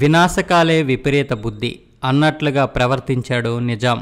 వినాశకాలే విపరీత బుద్ధి అన్నట్లుగా ప్రవర్తించాడు నిజాం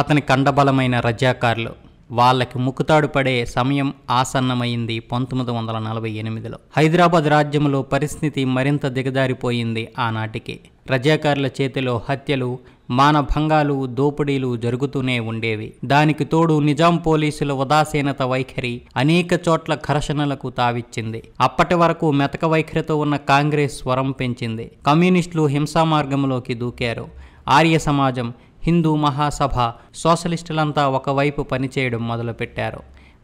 అతని కండబలమైన రజాకారులు వాళ్ళకి ముక్కుతాడు పడే సమయం ఆసన్నమైంది పంతొమ్మిది వందల నలభై ఎనిమిదిలో హైదరాబాద్ రాజ్యంలో పరిస్థితి మరింత దిగజారిపోయింది ఆనాటికి రజాకారుల చేతిలో హత్యలు మానభంగాలు దోపిడీలు జరుగుతూనే ఉండేవి దానికి తోడు నిజాం పోలీసుల ఉదాసీనత వైఖరి అనేక చోట్ల ఘర్షణలకు తావిచ్చింది అప్పటి వరకు మెతక వైఖరితో ఉన్న కాంగ్రెస్ స్వరం పెంచింది కమ్యూనిస్టులు హింసా మార్గంలోకి దూకారు ఆర్య సమాజం హిందూ మహాసభ సోషలిస్టులంతా ఒకవైపు పనిచేయడం మొదలుపెట్టారు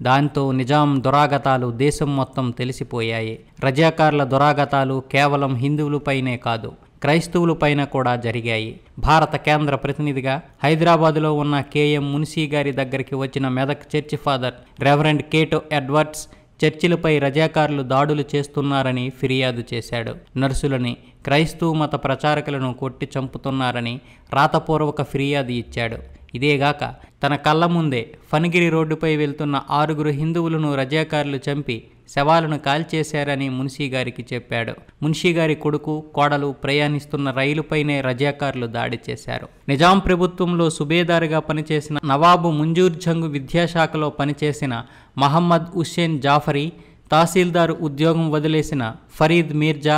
దాంతో నిజాం దురాగతాలు దేశం మొత్తం తెలిసిపోయాయి రజాకారుల దురాగతాలు కేవలం హిందువులపైనే కాదు క్రైస్తవులపైన కూడా జరిగాయి భారత కేంద్ర ప్రతినిధిగా హైదరాబాద్లో ఉన్న కేఎం మున్సీ గారి దగ్గరికి వచ్చిన Medak church father reverend Cato Edwards చర్చిలపై రజాకారులు దాడులు చేస్తున్నారని ఫిర్యాదు చేశాడు నర్సులని క్రైస్తవ మత ప్రచారకులను కొట్టి చంపుతున్నారని రాతపూర్వక ఫిర్యాదు ఇచ్చాడు ఇదేగాక తన కళ్ళ ముందే ఫనిగిరి రోడ్డుపై వెళ్తున్న ఆరుగురు హిందువులను రజాకారులు చంపి శవాలను కాల్చేశారని గారికి చెప్పాడు మున్షీగారి కొడుకు కోడలు ప్రయాణిస్తున్న రైలుపైనే రజాకారులు దాడి చేశారు నిజాం ప్రభుత్వంలో సుబేదారుగా పనిచేసిన నవాబు ముంజూర్ జంగ్ విద్యాశాఖలో పనిచేసిన మహమ్మద్ హుస్సేన్ జాఫరీ తహసీల్దారు ఉద్యోగం వదిలేసిన ఫరీద్ మీర్జా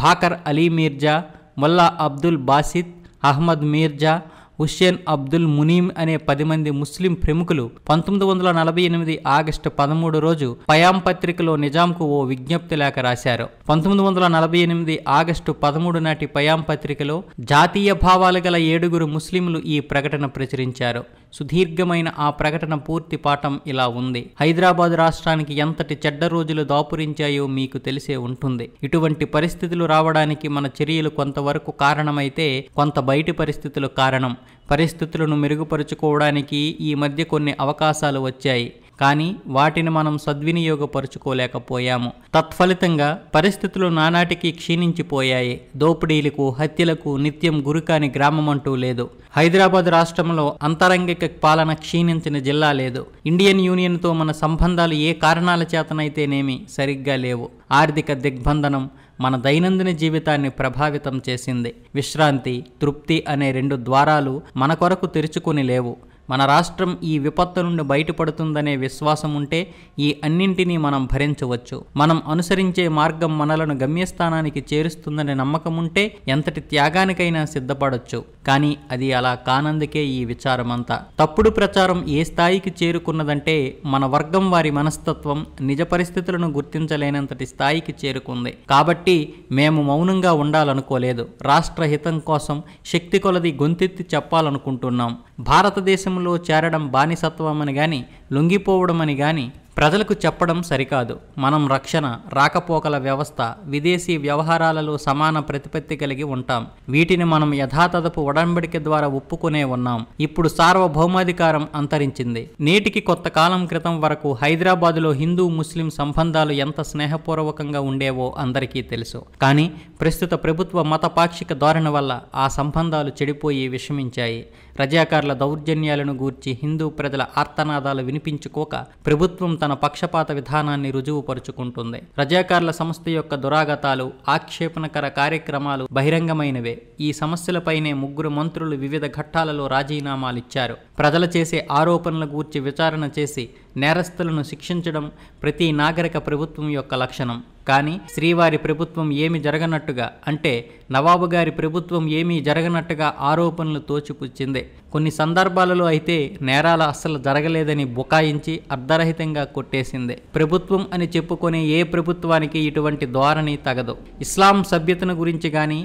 భాకర్ అలీ మీర్జా మొల్లా అబ్దుల్ బాసిద్ అహ్మద్ మీర్జా హుస్సేన్ అబ్దుల్ మునీమ్ అనే పది మంది ముస్లిం ప్రముఖులు పంతొమ్మిది వందల నలభై ఎనిమిది ఆగస్టు పదమూడు రోజు పయాం పత్రికలో నిజాంకు ఓ విజ్ఞప్తి లేఖ రాశారు పంతొమ్మిది వందల నలభై ఎనిమిది ఆగస్టు పదమూడు నాటి పయాం పత్రికలో జాతీయ భావాలు గల ఏడుగురు ముస్లింలు ఈ ప్రకటన ప్రచురించారు సుదీర్ఘమైన ఆ ప్రకటన పూర్తి పాఠం ఇలా ఉంది హైదరాబాద్ రాష్ట్రానికి ఎంతటి చెడ్డ రోజులు దాపురించాయో మీకు తెలిసే ఉంటుంది ఇటువంటి పరిస్థితులు రావడానికి మన చర్యలు కొంతవరకు కారణమైతే కొంత బయటి పరిస్థితులు కారణం పరిస్థితులను మెరుగుపరుచుకోవడానికి ఈ మధ్య కొన్ని అవకాశాలు వచ్చాయి కానీ వాటిని మనం సద్వినియోగపరుచుకోలేకపోయాము తత్ఫలితంగా పరిస్థితులు నానాటికి క్షీణించిపోయాయి దోపిడీలకు హత్యలకు నిత్యం గురికాని గ్రామం అంటూ లేదు హైదరాబాద్ రాష్ట్రంలో అంతరంగిక పాలన క్షీణించిన జిల్లా లేదు ఇండియన్ యూనియన్తో మన సంబంధాలు ఏ కారణాల చేతనైతేనేమి సరిగ్గా లేవు ఆర్థిక దిగ్బంధనం మన దైనందిన జీవితాన్ని ప్రభావితం చేసింది విశ్రాంతి తృప్తి అనే రెండు ద్వారాలు మన కొరకు తెరుచుకుని లేవు మన రాష్ట్రం ఈ విపత్తు నుండి బయటపడుతుందనే విశ్వాసం ఉంటే ఈ అన్నింటినీ మనం భరించవచ్చు మనం అనుసరించే మార్గం మనలను గమ్యస్థానానికి చేరుస్తుందనే నమ్మకం ఉంటే ఎంతటి త్యాగానికైనా సిద్ధపడొచ్చు కానీ అది అలా కానందుకే ఈ విచారమంతా తప్పుడు ప్రచారం ఏ స్థాయికి చేరుకున్నదంటే మన వర్గం వారి మనస్తత్వం నిజ పరిస్థితులను గుర్తించలేనంతటి స్థాయికి చేరుకుంది కాబట్టి మేము మౌనంగా ఉండాలనుకోలేదు రాష్ట్ర హితం కోసం శక్తి కొలది గొంతెత్తి చెప్పాలనుకుంటున్నాం భారతదేశంలో చేరడం బానిసత్వమని కానీ లొంగిపోవడం అని కానీ ప్రజలకు చెప్పడం సరికాదు మనం రక్షణ రాకపోకల వ్యవస్థ విదేశీ వ్యవహారాలలో సమాన ప్రతిపత్తి కలిగి ఉంటాం వీటిని మనం యథాతథపు ఒడంబడిక ద్వారా ఒప్పుకునే ఉన్నాం ఇప్పుడు సార్వభౌమాధికారం అంతరించింది నేటికి కొత్త కాలం క్రితం వరకు హైదరాబాదులో హిందూ ముస్లిం సంబంధాలు ఎంత స్నేహపూర్వకంగా ఉండేవో అందరికీ తెలుసు కానీ ప్రస్తుత ప్రభుత్వ మతపాక్షిక ధోరణి వల్ల ఆ సంబంధాలు చెడిపోయి విషమించాయి రజాకారుల దౌర్జన్యాలను గూర్చి హిందూ ప్రజల ఆర్తనాదాలు విని వినిపించుకోక ప్రభుత్వం తన పక్షపాత విధానాన్ని రుజువుపరుచుకుంటుంది రజాకారుల సంస్థ యొక్క దురాగతాలు ఆక్షేపణకర కార్యక్రమాలు బహిరంగమైనవే ఈ సమస్యలపైనే ముగ్గురు మంత్రులు వివిధ ఘట్టాలలో రాజీనామాలిచ్చారు ప్రజల చేసే ఆరోపణల గూర్చి విచారణ చేసి నేరస్తులను శిక్షించడం ప్రతి నాగరిక ప్రభుత్వం యొక్క లక్షణం కానీ శ్రీవారి ప్రభుత్వం ఏమి జరగనట్టుగా అంటే నవాబు గారి ప్రభుత్వం ఏమీ జరగనట్టుగా ఆరోపణలు తోచిపుచ్చిందే కొన్ని సందర్భాలలో అయితే నేరాలు అస్సలు జరగలేదని బుకాయించి అర్ధరహితంగా కొట్టేసిందే ప్రభుత్వం అని చెప్పుకునే ఏ ప్రభుత్వానికి ఇటువంటి ధోరణి తగదు ఇస్లాం సభ్యతను గురించి కానీ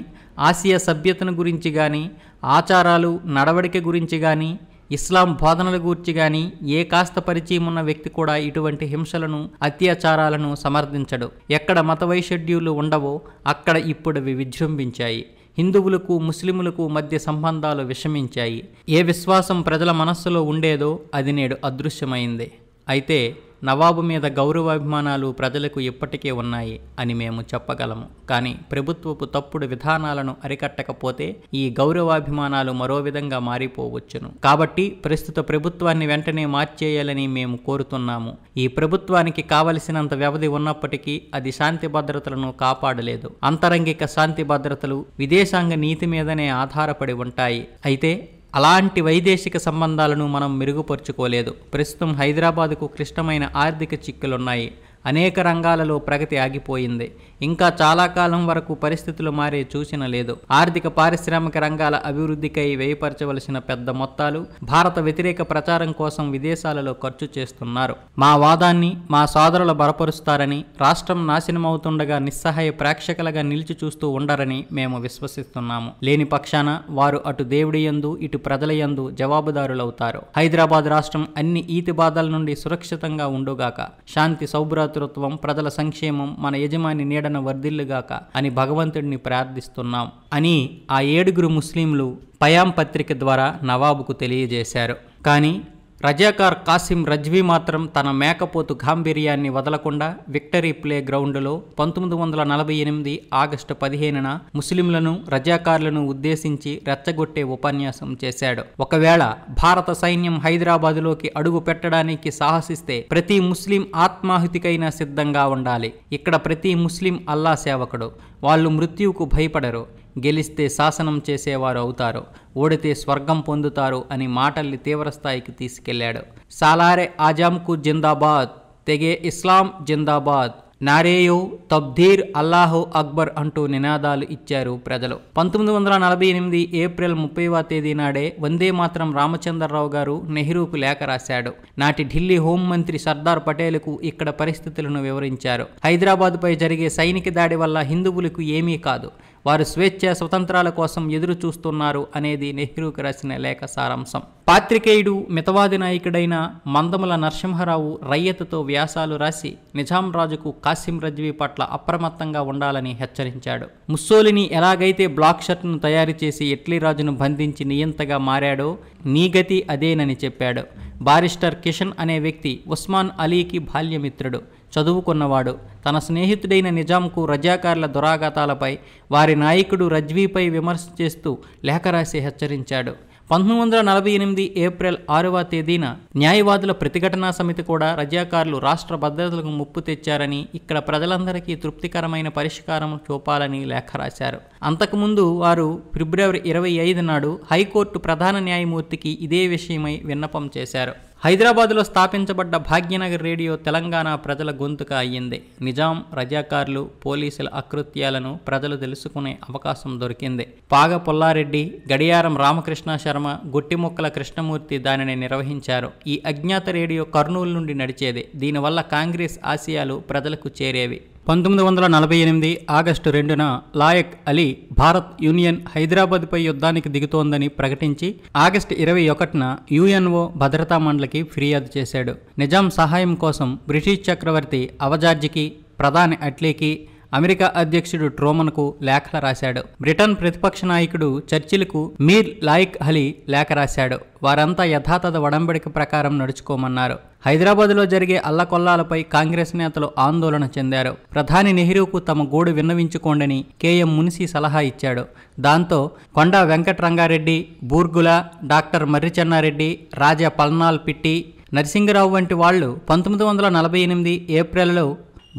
ఆసియా సభ్యతను గురించి కానీ ఆచారాలు నడవడిక గురించి కానీ ఇస్లాం బోధనల గూర్చి గాని ఏ కాస్త పరిచయం ఉన్న వ్యక్తి కూడా ఇటువంటి హింసలను అత్యాచారాలను సమర్థించడు ఎక్కడ మత వైషడ్యూలు ఉండవో అక్కడ ఇప్పుడవి విజృంభించాయి హిందువులకు ముస్లిములకు మధ్య సంబంధాలు విషమించాయి ఏ విశ్వాసం ప్రజల మనస్సులో ఉండేదో అది నేడు అదృశ్యమైంది అయితే నవాబు మీద గౌరవాభిమానాలు ప్రజలకు ఇప్పటికే ఉన్నాయి అని మేము చెప్పగలము కానీ ప్రభుత్వపు తప్పుడు విధానాలను అరికట్టకపోతే ఈ గౌరవాభిమానాలు మరో విధంగా మారిపోవచ్చును కాబట్టి ప్రస్తుత ప్రభుత్వాన్ని వెంటనే మార్చేయాలని మేము కోరుతున్నాము ఈ ప్రభుత్వానికి కావలసినంత వ్యవధి ఉన్నప్పటికీ అది శాంతి భద్రతలను కాపాడలేదు అంతరంగిక శాంతి భద్రతలు విదేశాంగ నీతి మీదనే ఆధారపడి ఉంటాయి అయితే అలాంటి వైదేశిక సంబంధాలను మనం మెరుగుపరుచుకోలేదు ప్రస్తుతం హైదరాబాదుకు క్లిష్టమైన ఆర్థిక చిక్కులున్నాయి అనేక రంగాలలో ప్రగతి ఆగిపోయింది ఇంకా చాలా కాలం వరకు పరిస్థితులు మారే చూసిన లేదు ఆర్థిక పారిశ్రామిక రంగాల అభివృద్ధికై వ్యయపరచవలసిన పెద్ద మొత్తాలు భారత వ్యతిరేక ప్రచారం కోసం విదేశాలలో ఖర్చు చేస్తున్నారు మా వాదాన్ని మా సోదరులు బలపరుస్తారని రాష్ట్రం నాశనమవుతుండగా నిస్సహాయ ప్రేక్షకులుగా నిలిచి చూస్తూ ఉండరని మేము విశ్వసిస్తున్నాము లేని పక్షాన వారు అటు దేవుడి యందు ఇటు ప్రజల యందు జవాబుదారులవుతారు హైదరాబాద్ రాష్ట్రం అన్ని ఈతి బాధల నుండి సురక్షితంగా ఉండుగాక శాంతి సౌభ్రాత దాతృత్వం ప్రజల సంక్షేమం మన యజమాని నీడన వర్ధిల్లుగాక అని భగవంతుడిని ప్రార్థిస్తున్నాం అని ఆ ఏడుగురు ముస్లింలు పయాం పత్రిక ద్వారా నవాబుకు తెలియజేశారు కానీ రజాకార్ కాసిం రజ్వీ మాత్రం తన మేకపోతు గాంభీర్యాన్ని వదలకుండా విక్టరీ ప్లే గ్రౌండ్లో పంతొమ్మిది వందల నలభై ఎనిమిది ఆగస్టు పదిహేనున ముస్లింలను రజాకార్లను ఉద్దేశించి రెచ్చగొట్టే ఉపన్యాసం చేశాడు ఒకవేళ భారత సైన్యం హైదరాబాదులోకి అడుగు పెట్టడానికి సాహసిస్తే ప్రతి ముస్లిం ఆత్మాహుతికైనా సిద్ధంగా ఉండాలి ఇక్కడ ప్రతి ముస్లిం అల్లా సేవకుడు వాళ్ళు మృత్యువుకు భయపడరు గెలిస్తే శాసనం చేసేవారు అవుతారు ఓడితే స్వర్గం పొందుతారు అని మాటల్ని తీవ్రస్థాయికి తీసుకెళ్లాడు సాలారే ఆజాంకు జిందాబాద్ తెగే ఇస్లాం జిందాబాద్ నారేయో తబ్ధీర్ అల్లాహో అక్బర్ అంటూ నినాదాలు ఇచ్చారు ప్రజలు పంతొమ్మిది వందల నలభై ఎనిమిది ఏప్రిల్ ముప్పైవ తేదీ నాడే వందే మాత్రం రామచంద్రరావు గారు నెహ్రూకు లేఖ రాశాడు నాటి ఢిల్లీ హోంమంత్రి సర్దార్ పటేల్కు ఇక్కడ పరిస్థితులను వివరించారు హైదరాబాద్పై జరిగే సైనిక దాడి వల్ల హిందువులకు ఏమీ కాదు వారు స్వేచ్ఛ స్వతంత్రాల కోసం ఎదురు చూస్తున్నారు అనేది నెహ్రూకు రాసిన లేఖ సారాంశం పాత్రికేయుడు మితవాది నాయకుడైన మందముల నరసింహరావు రయ్యతతో వ్యాసాలు రాసి నిజాం రాజుకు కాసిం రజ్వీ పట్ల అప్రమత్తంగా ఉండాలని హెచ్చరించాడు ముస్సోలిని ఎలాగైతే బ్లాక్ షర్ట్ను తయారు చేసి రాజును బంధించి నియంతగా మారాడో నీగతి అదేనని చెప్పాడు బారిస్టర్ కిషన్ అనే వ్యక్తి ఉస్మాన్ అలీకి బాల్యమిత్రుడు చదువుకున్నవాడు తన స్నేహితుడైన నిజాంకు రజాకార్ల దురాఘాతాలపై వారి నాయకుడు రజ్వీపై విమర్శ చేస్తూ లేఖ రాసి హెచ్చరించాడు పంతొమ్మిది వందల నలభై ఎనిమిది ఏప్రిల్ ఆరవ తేదీన న్యాయవాదుల ప్రతిఘటనా సమితి కూడా రజాకారులు రాష్ట్ర భద్రతలకు ముప్పు తెచ్చారని ఇక్కడ ప్రజలందరికీ తృప్తికరమైన పరిష్కారం చూపాలని లేఖ రాశారు అంతకుముందు వారు ఫిబ్రవరి ఇరవై ఐదు నాడు హైకోర్టు ప్రధాన న్యాయమూర్తికి ఇదే విషయమై విన్నపం చేశారు హైదరాబాద్లో స్థాపించబడ్డ భాగ్యనగర్ రేడియో తెలంగాణ ప్రజల గొంతుక అయ్యింది నిజాం రజాకారులు పోలీసుల అకృత్యాలను ప్రజలు తెలుసుకునే అవకాశం దొరికింది పాగ పుల్లారెడ్డి గడియారం రామకృష్ణ శర్మ గుట్టిముక్కల కృష్ణమూర్తి దానిని నిర్వహించారు ఈ అజ్ఞాత రేడియో కర్నూలు నుండి నడిచేది దీనివల్ల కాంగ్రెస్ ఆశయాలు ప్రజలకు చేరేవి పంతొమ్మిది వందల నలభై ఎనిమిది ఆగస్టు రెండున లాయక్ అలీ భారత్ యూనియన్ హైదరాబాద్పై యుద్ధానికి దిగుతోందని ప్రకటించి ఆగస్టు ఇరవై ఒకటిన యుఎన్ఓ భద్రతా మండలికి ఫిర్యాదు చేశాడు నిజాం సహాయం కోసం బ్రిటిష్ చక్రవర్తి అవజార్జికి ప్రధాని అట్లీకి అమెరికా అధ్యక్షుడు ట్రోమన్కు లేఖలు రాశాడు బ్రిటన్ ప్రతిపక్ష నాయకుడు చర్చిలకు మీర్ లాయిక్ అలీ లేఖ రాశాడు వారంతా యథాతథ ఒడంబడిక ప్రకారం నడుచుకోమన్నారు హైదరాబాద్లో జరిగే అల్లకొల్లాలపై కాంగ్రెస్ నేతలు ఆందోళన చెందారు ప్రధాని నెహ్రూకు తమ గోడు విన్నవించుకోండని కేఎం మున్సి సలహా ఇచ్చాడు దాంతో కొండా వెంకటరంగారెడ్డి బూర్గుల డాక్టర్ మర్రిచెన్నారెడ్డి రాజా పల్నాల్ పిట్టి నరసింగరావు వంటి వాళ్ళు పంతొమ్మిది వందల నలభై ఎనిమిది ఏప్రిల్లో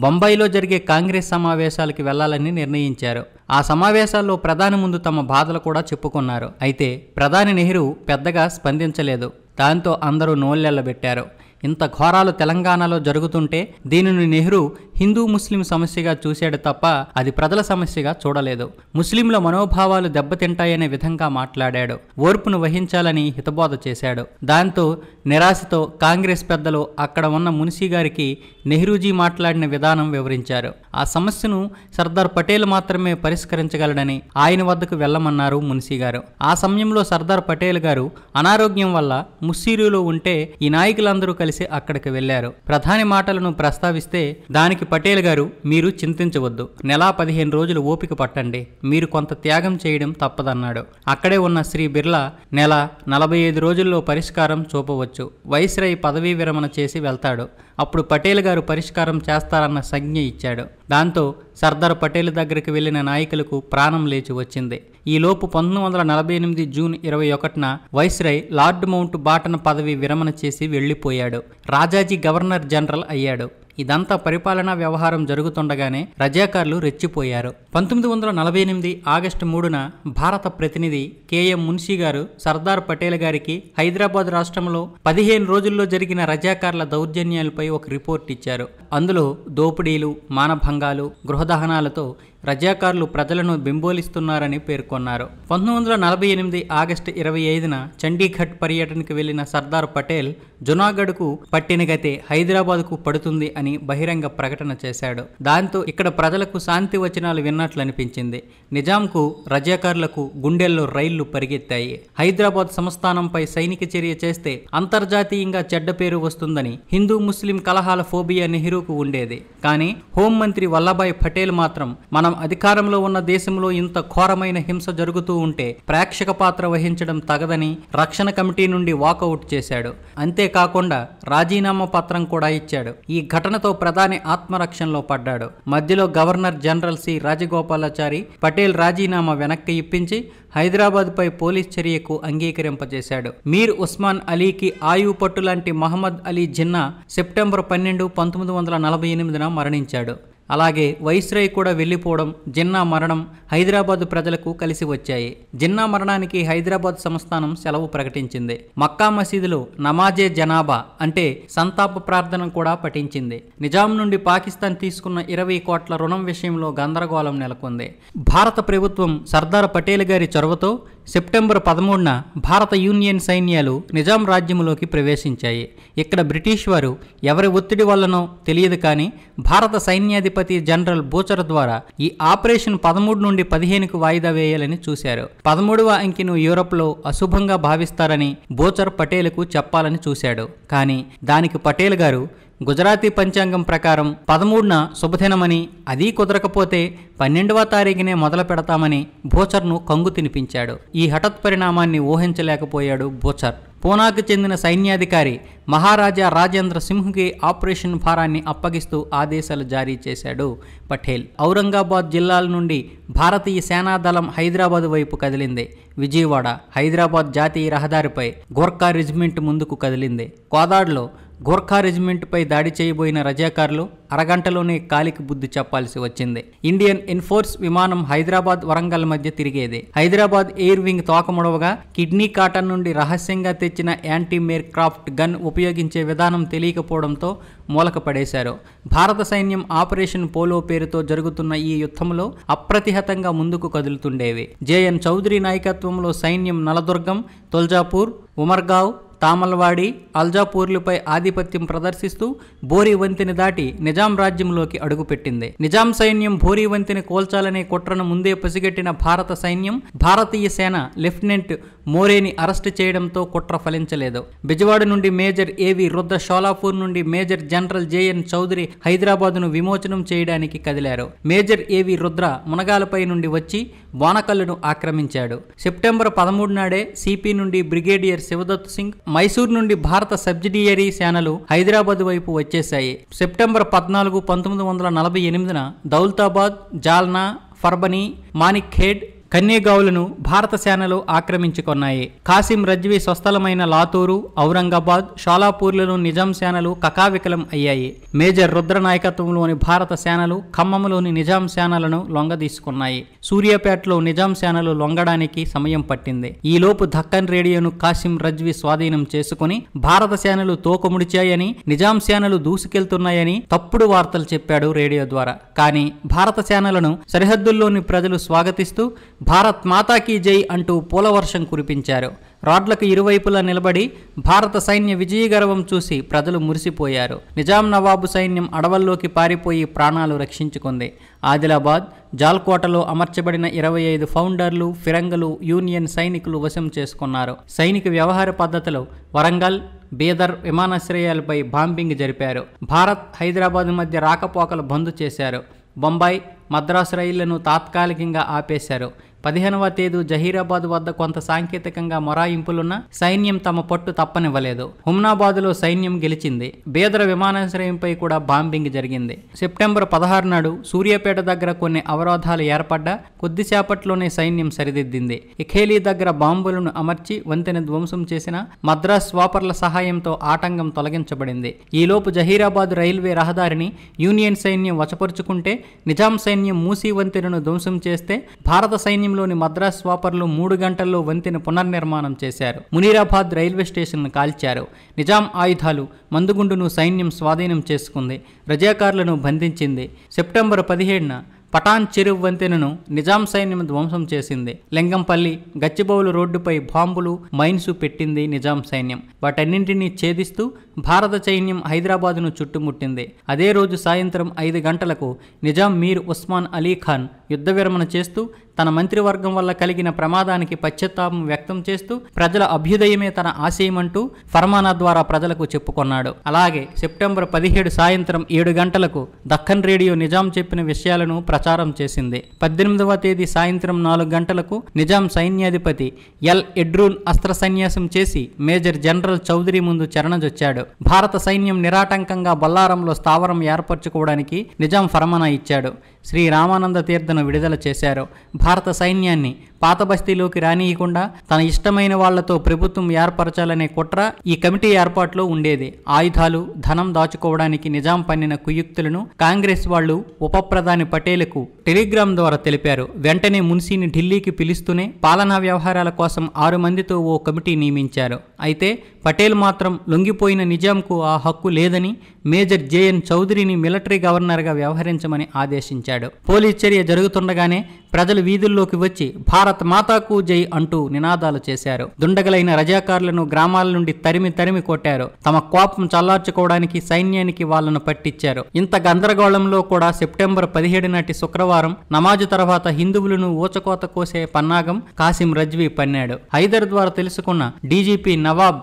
బొంబాయిలో జరిగే కాంగ్రెస్ సమావేశాలకు వెళ్లాలని నిర్ణయించారు ఆ సమావేశాల్లో ప్రధాని ముందు తమ బాధలు కూడా చెప్పుకున్నారు అయితే ప్రధాని నెహ్రూ పెద్దగా స్పందించలేదు దాంతో అందరూ నోళ్లెళ్లబెట్టారు ఇంత ఘోరాలు తెలంగాణలో జరుగుతుంటే దీనిని నెహ్రూ హిందూ ముస్లిం సమస్యగా చూశాడు తప్ప అది ప్రజల సమస్యగా చూడలేదు ముస్లింల మనోభావాలు దెబ్బతింటాయనే విధంగా మాట్లాడాడు ఓర్పును వహించాలని హితబోధ చేశాడు దాంతో నిరాశతో కాంగ్రెస్ పెద్దలు అక్కడ ఉన్న మున్షీ గారికి నెహ్రూజీ మాట్లాడిన విధానం వివరించారు ఆ సమస్యను సర్దార్ పటేల్ మాత్రమే పరిష్కరించగలడని ఆయన వద్దకు వెళ్లమన్నారు మున్సీ గారు ఆ సమయంలో సర్దార్ పటేల్ గారు అనారోగ్యం వల్ల ముస్సీరులో ఉంటే ఈ నాయకులందరూ కలిసి అక్కడికి వెళ్లారు ప్రధాని మాటలను ప్రస్తావిస్తే దానికి పటేల్ గారు మీరు చింతించవద్దు నెల పదిహేను రోజులు ఓపిక పట్టండి మీరు కొంత త్యాగం చేయడం తప్పదన్నాడు అక్కడే ఉన్న శ్రీ బిర్లా నెల నలభై ఐదు రోజుల్లో పరిష్కారం చూపవచ్చు వైస్రాయ్ పదవీ విరమణ చేసి వెళ్తాడు అప్పుడు పటేల్ గారు పరిష్కారం చేస్తారన్న సంజ్ఞ ఇచ్చాడు దాంతో సర్దార్ పటేల్ దగ్గరికి వెళ్లిన నాయకులకు ప్రాణం లేచి వచ్చింది ఈలోపు పంతొమ్మిది వందల నలభై ఎనిమిది జూన్ ఇరవై ఒకటిన వైస్రాయ్ లార్డ్ మౌంట్ బాటన్ పదవి విరమణ చేసి వెళ్లిపోయాడు రాజాజీ గవర్నర్ జనరల్ అయ్యాడు ఇదంతా పరిపాలనా వ్యవహారం జరుగుతుండగానే రజాకారులు రెచ్చిపోయారు పంతొమ్మిది వందల నలభై ఎనిమిది ఆగస్టు మూడున భారత ప్రతినిధి కెఎం మున్షీ గారు సర్దార్ పటేల్ గారికి హైదరాబాద్ రాష్ట్రంలో పదిహేను రోజుల్లో జరిగిన రజాకారుల దౌర్జన్యాలపై ఒక రిపోర్ట్ ఇచ్చారు అందులో దోపిడీలు మానభంగాలు గృహదహనాలతో రజాకారులు ప్రజలను బింబోలిస్తున్నారని పేర్కొన్నారు పంతొమ్మిది వందల నలభై ఎనిమిది ఆగస్టు ఇరవై ఐదున చండీఘడ్ పర్యటనకు వెళ్లిన సర్దార్ పటేల్ జునాగఢ్కు పట్టిన గతే హైదరాబాద్కు పడుతుంది అని బహిరంగ ప్రకటన చేశాడు దాంతో ఇక్కడ ప్రజలకు శాంతి వచనాలు విన్నట్లు అనిపించింది నిజాంకు రజాకారులకు గుండెల్లో రైళ్లు పరిగెత్తాయి హైదరాబాద్ సంస్థానంపై సైనిక చర్య చేస్తే అంతర్జాతీయంగా చెడ్డ పేరు వస్తుందని హిందూ ముస్లిం కలహాల ఫోబియా నెహ్రూకు ఉండేది కానీ హోంమంత్రి వల్లభాయ్ పటేల్ మాత్రం మన మనం అధికారంలో ఉన్న దేశంలో ఇంత ఘోరమైన హింస జరుగుతూ ఉంటే ప్రేక్షక పాత్ర వహించడం తగదని రక్షణ కమిటీ నుండి వాకౌట్ చేశాడు అంతేకాకుండా రాజీనామా పత్రం కూడా ఇచ్చాడు ఈ ఘటనతో ప్రధాని ఆత్మరక్షణలో పడ్డాడు మధ్యలో governor general C Rajagopalachari Patel రాజీనామా వెనక్కి ఇప్పించి హైదరాబాద్పై పోలీస్ చర్యకు అంగీకరింపజేశాడు మీర్ ఉస్మాన్ అలీకి ఆయు పట్టు లాంటి మహమ్మద్ అలీ జిన్నా సెప్టెంబర్ పన్నెండు పంతొమ్మిది వందల నలభై ఎనిమిదిన మరణించాడు అలాగే వైస్రాయ్ కూడా వెళ్లిపోవడం జిన్నా మరణం హైదరాబాద్ ప్రజలకు కలిసి వచ్చాయి జిన్నా మరణానికి హైదరాబాద్ సంస్థానం సెలవు ప్రకటించింది మక్కా మసీదులో నమాజే జనాభా అంటే సంతాప ప్రార్థన కూడా పఠించింది నిజాం నుండి పాకిస్తాన్ తీసుకున్న ఇరవై కోట్ల రుణం విషయంలో గందరగోళం నెలకొంది భారత ప్రభుత్వం సర్దార్ పటేల్ గారి చొరవతో సెప్టెంబర్ పదమూడున భారత యూనియన్ సైన్యాలు నిజాం రాజ్యంలోకి ప్రవేశించాయి ఇక్కడ బ్రిటిష్ వారు ఎవరి ఒత్తిడి వల్లనో తెలియదు కానీ భారత సైన్యాధిపతి జనరల్ బూచర్ ద్వారా ఈ ఆపరేషన్ పదమూడు నుండి పదిహేనుకు వాయిదా వేయాలని చూశారు పదమూడవ అంకెను యూరప్లో అశుభంగా భావిస్తారని బోచర్ పటేల్కు చెప్పాలని చూశాడు కానీ దానికి పటేల్ గారు గుజరాతీ పంచాంగం ప్రకారం పదమూడున శుభదినమని అదీ కుదరకపోతే పన్నెండవ తారీఖునే మొదలు పెడతామని బోచర్ను కంగు తినిపించాడు ఈ హఠత్ పరిణామాన్ని ఊహించలేకపోయాడు బోచర్ పూనాకు చెందిన సైన్యాధికారి మహారాజా రాజేంద్ర సింహ్కి ఆపరేషన్ భారాన్ని అప్పగిస్తూ ఆదేశాలు జారీ చేశాడు పటేల్ ఔరంగాబాద్ జిల్లాల నుండి భారతీయ సేనా దళం హైదరాబాద్ వైపు కదిలింది విజయవాడ హైదరాబాద్ జాతీయ రహదారిపై గోర్ఖా రెజిమెంట్ ముందుకు కదిలింది కోదాడ్లో గోర్ఖా రెజిమెంట్పై దాడి చేయబోయిన రజాకారులు అరగంటలోనే కాలికి బుద్ధి చెప్పాల్సి వచ్చింది ఇండియన్ ఎన్ఫోర్స్ విమానం హైదరాబాద్ వరంగల్ మధ్య తిరిగేది హైదరాబాద్ ఎయిర్ వింగ్ తోకముడవగా కిడ్నీ కాటన్ నుండి రహస్యంగా తెచ్చిన యాంటీ మేర్ క్రాఫ్ట్ గన్ ఉపయోగించే విధానం తెలియకపోవడంతో మూలక పడేశారు భారత సైన్యం ఆపరేషన్ పోలో పేరుతో జరుగుతున్న ఈ యుద్ధంలో అప్రతిహతంగా ముందుకు కదులుతుండేవి జేఎన్ చౌదరి నాయకత్వంలో సైన్యం నలదుర్గం తుల్జాపూర్ ఉమర్గావ్ తామల్వాడి అల్జాపూర్లపై ఆధిపత్యం ప్రదర్శిస్తూ భోరీవంతిని దాటి నిజాం రాజ్యంలోకి అడుగుపెట్టింది నిజాం సైన్యం భోరీవంతిని కోల్చాలనే కుట్రను ముందే పసిగట్టిన భారత సైన్యం భారతీయ సేన లెఫ్టినెంట్ మోరేని అరెస్టు చేయడంతో కుట్ర ఫలించలేదు బెజవాడ నుండి మేజర్ ఏవి రుద్ర షోలాపూర్ నుండి మేజర్ జనరల్ జేఎన్ చౌదరి హైదరాబాదును విమోచనం చేయడానికి కదిలారు మేజర్ ఏవి రుద్ర మునగాలపై నుండి వచ్చి వానకల్లును ఆక్రమించాడు సెప్టెంబర్ పదమూడు నాడే సిపి నుండి బ్రిగేడియర్ శివదత్ సింగ్ మైసూర్ నుండి భారత సబ్సిడియరీ సేనలు హైదరాబాద్ వైపు వచ్చేశాయి సెప్టెంబర్ పద్నాలుగు పంతొమ్మిది వందల నలభై ఎనిమిదిన దౌల్తాబాద్ జాల్నా ఫర్బనీ మానిక్ హెడ్ కన్నేగావులను భారత సేనలు ఆక్రమించుకున్నాయి కాసిం రజ్వీ స్వస్థలమైన లాతూరు ఔరంగాబాద్ షాలాపూర్లను నిజాం సేనలు కకావికలం అయ్యాయి మేజర్ రుద్ర నాయకత్వంలోని భారత సేనలు ఖమ్మంలోని నిజాం సేనలను లొంగదీసుకున్నాయి సూర్యాపేటలో నిజాం సేనలు లొంగడానికి సమయం పట్టింది ఈలోపు దక్కన్ రేడియోను కాసిం రజ్వీ స్వాధీనం చేసుకుని భారత సేనలు తోకముడిచాయని నిజాం సేనలు దూసుకెళ్తున్నాయని తప్పుడు వార్తలు చెప్పాడు రేడియో ద్వారా కానీ భారత సేనలను సరిహద్దుల్లోని ప్రజలు స్వాగతిస్తూ భారత్ మాతాకీ జై అంటూ పూలవర్షం కురిపించారు రాడ్లకు ఇరువైపులా నిలబడి భారత సైన్య విజయగర్వం చూసి ప్రజలు మురిసిపోయారు నిజాం నవాబు సైన్యం అడవల్లోకి పారిపోయి ప్రాణాలు రక్షించుకుంది ఆదిలాబాద్ జాల్కోటలో అమర్చబడిన ఇరవై ఐదు ఫౌండర్లు ఫిరంగులు యూనియన్ సైనికులు వశం చేసుకున్నారు సైనిక వ్యవహార పద్ధతిలో వరంగల్ బీదర్ విమానాశ్రయాలపై బాంబింగ్ జరిపారు భారత్ హైదరాబాద్ మధ్య రాకపోకలు బంద్ చేశారు బొంబాయి మద్రాసు రైళ్లను తాత్కాలికంగా ఆపేశారు పదిహేనవ తేదీ జహీరాబాద్ వద్ద కొంత సాంకేతికంగా మొరాయింపులున్న సైన్యం తమ పట్టు తప్పనివ్వలేదు హుమ్నాబాద్లో సైన్యం గెలిచింది బేదర విమానాశ్రయంపై కూడా బాంబింగ్ జరిగింది సెప్టెంబర్ పదహారు నాడు సూర్యాపేట దగ్గర కొన్ని అవరోధాలు ఏర్పడ్డా కొద్దిసేపట్లోనే సైన్యం సరిదిద్దింది ఇఖేలీ దగ్గర బాంబులను అమర్చి వంతెన ధ్వంసం చేసిన మద్రాస్ స్వాపర్ల సహాయంతో ఆటంకం తొలగించబడింది ఈలోపు జహీరాబాద్ రైల్వే రహదారిని యూనియన్ సైన్యం వచపరుచుకుంటే నిజాం సైన్యం మూసీ వంతెనను ధ్వంసం చేస్తే భారత సైన్యం యాజమాన్యంలోని మద్రాస్ స్వాపర్లు మూడు గంటల్లో వంతెన పునర్నిర్మాణం చేశారు మునీరాబాద్ రైల్వే స్టేషన్ను కాల్చారు నిజాం ఆయుధాలు మందుగుండును సైన్యం స్వాధీనం చేసుకుంది రజాకారులను బంధించింది సెప్టెంబర్ పదిహేడున పటాన్ చెరువు వంతెనను నిజాం సైన్యం ధ్వంసం చేసింది లింగంపల్లి గచ్చిబౌలు రోడ్డుపై బాంబులు మైన్సు పెట్టింది నిజాం సైన్యం వాటన్నింటినీ ఛేదిస్తూ భారత సైన్యం హైదరాబాదును చుట్టుముట్టింది అదే రోజు సాయంత్రం ఐదు గంటలకు నిజాం మీర్ ఉస్మాన్ అలీ ఖాన్ యుద్ధ విరమణ చేస్తూ తన మంత్రివర్గం వల్ల కలిగిన ప్రమాదానికి పశ్చాత్తాపం వ్యక్తం చేస్తూ ప్రజల అభ్యుదయమే తన ఆశయమంటూ ఫర్మానా ద్వారా ప్రజలకు చెప్పుకొన్నాడు అలాగే సెప్టెంబర్ పదిహేడు సాయంత్రం ఏడు గంటలకు దక్కన్ రేడియో నిజాం చెప్పిన విషయాలను ప్రచారం చేసింది పద్దెనిమిదవ తేదీ సాయంత్రం నాలుగు గంటలకు నిజాం సైన్యాధిపతి ఎల్ ఎడ్రూన్ అస్త్ర సన్యాసం చేసి మేజర్ జనరల్ చౌదరి ముందు చరణజొచ్చాడు భారత సైన్యం నిరాటంకంగా బల్లారంలో స్థావరం ఏర్పరచుకోవడానికి నిజాం ఫర్మానా ఇచ్చాడు శ్రీ రామానంద తీర్థను విడుదల చేశారు భారత సైన్యాన్ని పాత బస్తీలోకి రానియకుండా తన ఇష్టమైన వాళ్లతో ప్రభుత్వం ఏర్పరచాలనే కుట్ర ఈ కమిటీ ఏర్పాటులో ఉండేది ఆయుధాలు ధనం దాచుకోవడానికి నిజాం పన్నిన కుయుక్తులను కాంగ్రెస్ వాళ్లు ఉప ప్రధాని పటేలకు టెలిగ్రామ్ ద్వారా తెలిపారు వెంటనే మున్సీని ఢిల్లీకి పిలుస్తూనే పాలనా వ్యవహారాల కోసం ఆరు మందితో ఓ కమిటీ నియమించారు అయితే పటేల్ మాత్రం లొంగిపోయిన నిజాంకు ఆ హక్కు లేదని మేజర్ జేఎన్ చౌదరిని మిలిటరీ గవర్నర్గా వ్యవహరించమని ఆదేశించాడు పోలీస్ చర్య జరుగుతుండగానే ప్రజలు వీధుల్లోకి వచ్చి భారత భారత్ మాతాకు జై అంటూ నినాదాలు చేశారు దుండగలైన రజాకారులను గ్రామాల నుండి తరిమి తరిమి కొట్టారు తమ కోపం చల్లార్చుకోవడానికి సైన్యానికి వాళ్లను పట్టించారు ఇంత గందరగోళంలో కూడా సెప్టెంబర్ పదిహేడు నాటి శుక్రవారం నమాజు తర్వాత హిందువులను ఊచకోత కోసే పన్నాగం కాసిం రజ్వీ పన్నాడు హైదర్ ద్వారా తెలుసుకున్న డీజీపీ నవాబ్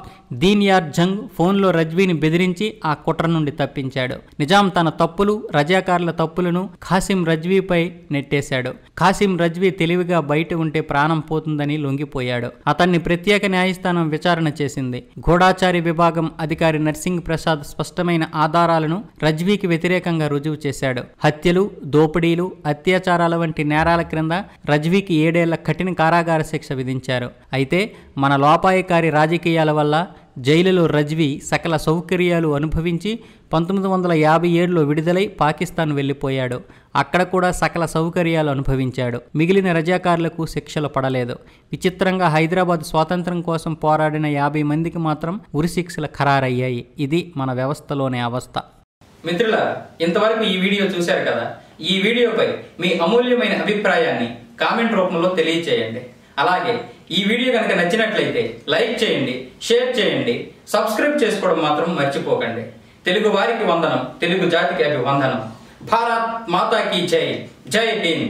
యార్ జంగ్ ఫోన్లో రజ్వీని బెదిరించి ఆ కుట్ర నుండి తప్పించాడు నిజాం తన తప్పులు రజాకారుల తప్పులను ఖాసిం రజ్వీపై నెట్టేశాడు ఖాసిం రజ్వీ తెలివిగా బయట ఉంటే ప్రాణం పోతుందని లొంగిపోయాడు అతన్ని ప్రత్యేక న్యాయస్థానం విచారణ చేసింది గూఢాచారి విభాగం అధికారి నర్సింగ్ ప్రసాద్ స్పష్టమైన ఆధారాలను రజ్వీకి వ్యతిరేకంగా రుజువు చేశాడు హత్యలు దోపిడీలు అత్యాచారాల వంటి నేరాల క్రింద రజ్వీకి ఏడేళ్ల కఠిన కారాగార శిక్ష విధించారు అయితే మన లోపాయకారి రాజకీయాల వల్ల జైలులో రజ్వీ సకల సౌకర్యాలు అనుభవించి పంతొమ్మిది వందల యాభై ఏడులో విడుదలై పాకిస్తాన్ వెళ్ళిపోయాడు అక్కడ కూడా సకల సౌకర్యాలు అనుభవించాడు మిగిలిన రజాకారులకు శిక్షలు పడలేదు విచిత్రంగా హైదరాబాద్ స్వాతంత్రం కోసం పోరాడిన యాభై మందికి మాత్రం ఉరిశిక్షలు ఖరారయ్యాయి ఇది మన వ్యవస్థలోని అవస్థ మిత్రుల ఇంతవరకు ఈ వీడియో చూశారు కదా ఈ వీడియోపై మీ అమూల్యమైన అభిప్రాయాన్ని కామెంట్ రూపంలో తెలియచేయండి అలాగే ఈ వీడియో కనుక నచ్చినట్లయితే లైక్ చేయండి షేర్ చేయండి సబ్స్క్రైబ్ చేసుకోవడం మాత్రం మర్చిపోకండి తెలుగు వారికి వందనం తెలుగు జాతికి అభివందనం భారత్ మాతాకి జై జై భీమ్